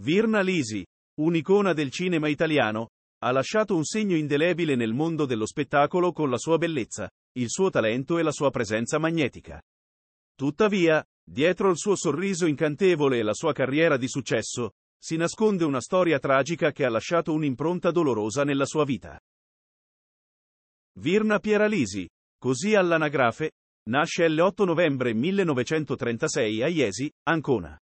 Virna Lisi, un'icona del cinema italiano, ha lasciato un segno indelebile nel mondo dello spettacolo con la sua bellezza, il suo talento e la sua presenza magnetica. Tuttavia, dietro il suo sorriso incantevole e la sua carriera di successo, si nasconde una storia tragica che ha lasciato un'impronta dolorosa nella sua vita. Virna Piera Lisi, così all'anagrafe, nasce l'8 novembre 1936 a Iesi, Ancona.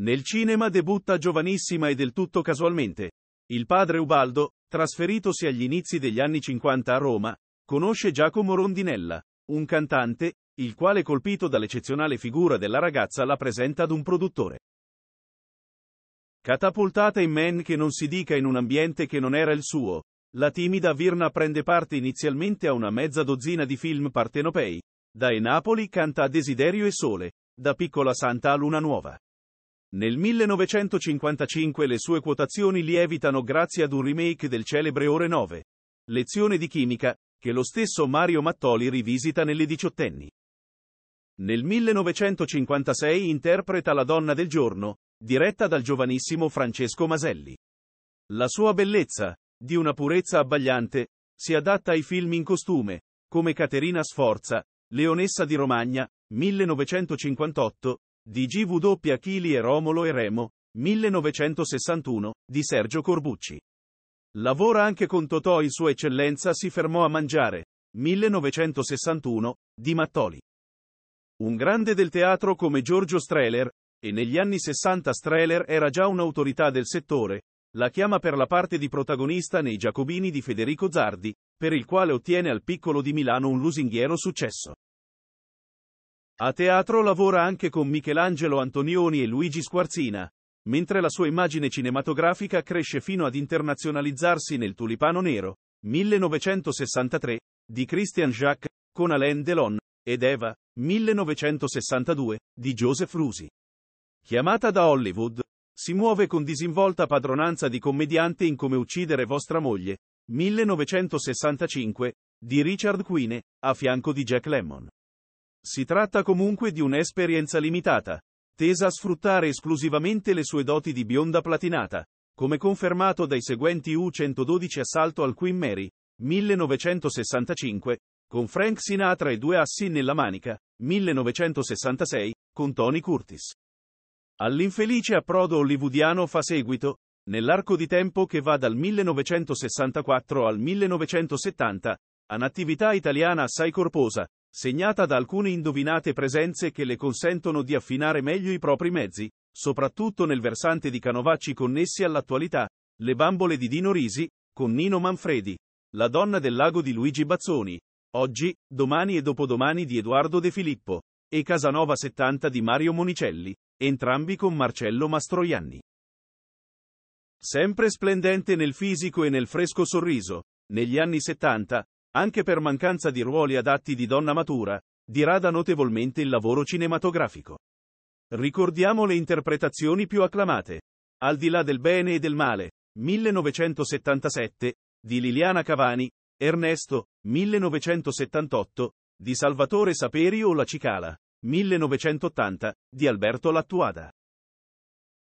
Nel cinema debutta giovanissima e del tutto casualmente. Il padre Ubaldo, trasferitosi agli inizi degli anni 50 a Roma, conosce Giacomo Rondinella, un cantante, il quale colpito dall'eccezionale figura della ragazza la presenta ad un produttore. Catapultata in men che non si dica in un ambiente che non era il suo, la timida Virna prende parte inizialmente a una mezza dozzina di film partenopei, da E Napoli canta a Desiderio e Sole, da Piccola Santa a Luna Nuova. Nel 1955 le sue quotazioni lievitano grazie ad un remake del celebre Ore 9. Lezione di chimica, che lo stesso Mario Mattoli rivisita nelle diciottenni. Nel 1956 interpreta La donna del giorno, diretta dal giovanissimo Francesco Maselli. La sua bellezza, di una purezza abbagliante, si adatta ai film in costume, come Caterina Sforza, Leonessa di Romagna, 1958, di GW Achili e Romolo e Remo, 1961, di Sergio Corbucci. Lavora anche con Totò in sua eccellenza si fermò a mangiare, 1961, di Mattoli. Un grande del teatro come Giorgio Strehler, e negli anni 60 Strehler era già un'autorità del settore, la chiama per la parte di protagonista nei Giacobini di Federico Zardi, per il quale ottiene al piccolo di Milano un lusinghiero successo. A teatro lavora anche con Michelangelo Antonioni e Luigi Squarzina, mentre la sua immagine cinematografica cresce fino ad internazionalizzarsi nel Tulipano Nero, 1963, di Christian Jacques, con Alain Delon, ed Eva, 1962, di Joseph Rusi. Chiamata da Hollywood, si muove con disinvolta padronanza di commediante in Come uccidere vostra moglie, 1965, di Richard Quine, a fianco di Jack Lemmon. Si tratta comunque di un'esperienza limitata, tesa a sfruttare esclusivamente le sue doti di bionda platinata, come confermato dai seguenti U112 Assalto al Queen Mary, 1965, con Frank Sinatra e due assi nella manica, 1966, con Tony Curtis. All'infelice approdo hollywoodiano fa seguito, nell'arco di tempo che va dal 1964 al 1970, un'attività italiana assai corposa, segnata da alcune indovinate presenze che le consentono di affinare meglio i propri mezzi, soprattutto nel versante di canovacci connessi all'attualità, Le bambole di Dino Risi, con Nino Manfredi, La donna del lago di Luigi Bazzoni, Oggi, Domani e dopodomani di Edoardo De Filippo, e Casanova 70 di Mario Monicelli, entrambi con Marcello Mastroianni. Sempre splendente nel fisico e nel fresco sorriso, negli anni 70, anche per mancanza di ruoli adatti di donna matura, dirada notevolmente il lavoro cinematografico. Ricordiamo le interpretazioni più acclamate. Al di là del bene e del male, 1977, di Liliana Cavani, Ernesto, 1978, di Salvatore Saperio La Cicala, 1980, di Alberto Lattuada.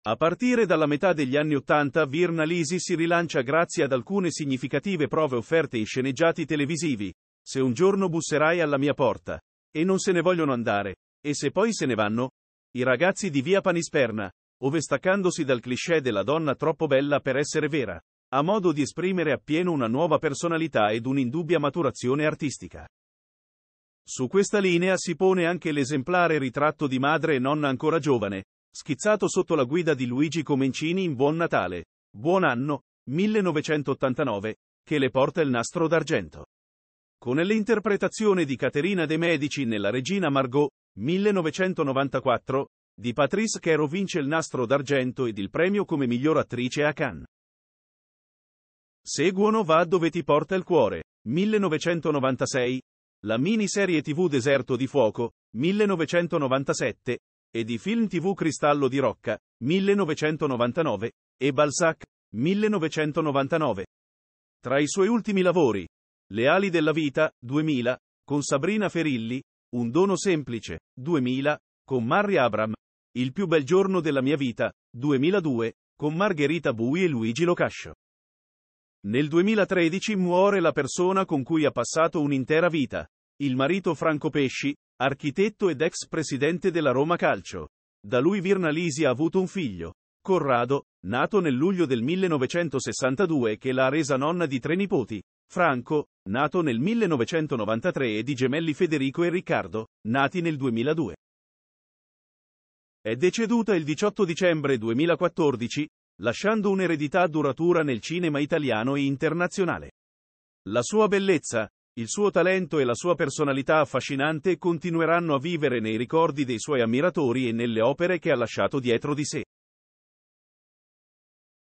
A partire dalla metà degli anni Ottanta, Virna Lisi si rilancia grazie ad alcune significative prove offerte in sceneggiati televisivi. Se un giorno busserai alla mia porta e non se ne vogliono andare, e se poi se ne vanno, i ragazzi di via Panisperna, ove staccandosi dal cliché della donna troppo bella per essere vera, ha modo di esprimere appieno una nuova personalità ed un'indubbia maturazione artistica. Su questa linea si pone anche l'esemplare ritratto di madre e nonna ancora giovane, schizzato sotto la guida di Luigi Comencini in Buon Natale, Buon Anno, 1989, che le porta il nastro d'argento. Con l'interpretazione di Caterina De Medici nella Regina Margot, 1994, di Patrice Chero vince il nastro d'argento ed il premio come miglior attrice a Cannes. Seguono Va dove ti porta il cuore, 1996, la miniserie tv Deserto di fuoco, 1997, e di film TV Cristallo di Rocca, 1999, e Balzac, 1999. Tra i suoi ultimi lavori, Le ali della vita, 2000, con Sabrina Ferilli, Un dono semplice, 2000, con Mari Abram, Il più bel giorno della mia vita, 2002, con Margherita Bui e Luigi Locascio. Nel 2013 muore la persona con cui ha passato un'intera vita. Il marito Franco Pesci, architetto ed ex presidente della Roma Calcio. Da lui Virna Lisi ha avuto un figlio, Corrado, nato nel luglio del 1962 che l'ha resa nonna di tre nipoti, Franco, nato nel 1993 e di gemelli Federico e Riccardo, nati nel 2002. È deceduta il 18 dicembre 2014, lasciando un'eredità duratura nel cinema italiano e internazionale. La sua bellezza, il suo talento e la sua personalità affascinante continueranno a vivere nei ricordi dei suoi ammiratori e nelle opere che ha lasciato dietro di sé.